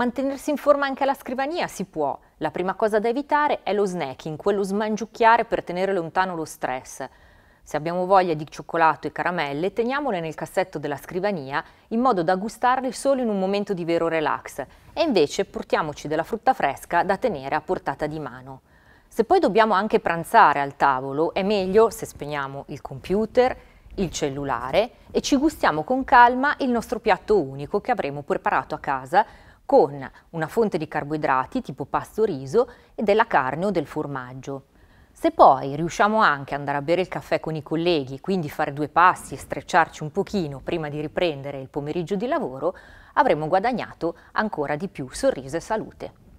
Mantenersi in forma anche alla scrivania si può. La prima cosa da evitare è lo snacking, quello smangiucchiare per tenere lontano lo stress. Se abbiamo voglia di cioccolato e caramelle, teniamole nel cassetto della scrivania in modo da gustarle solo in un momento di vero relax e invece portiamoci della frutta fresca da tenere a portata di mano. Se poi dobbiamo anche pranzare al tavolo, è meglio se spegniamo il computer, il cellulare e ci gustiamo con calma il nostro piatto unico che avremo preparato a casa con una fonte di carboidrati tipo pasto riso e della carne o del formaggio. Se poi riusciamo anche ad andare a bere il caffè con i colleghi, quindi fare due passi e strecciarci un pochino prima di riprendere il pomeriggio di lavoro, avremo guadagnato ancora di più sorriso e salute.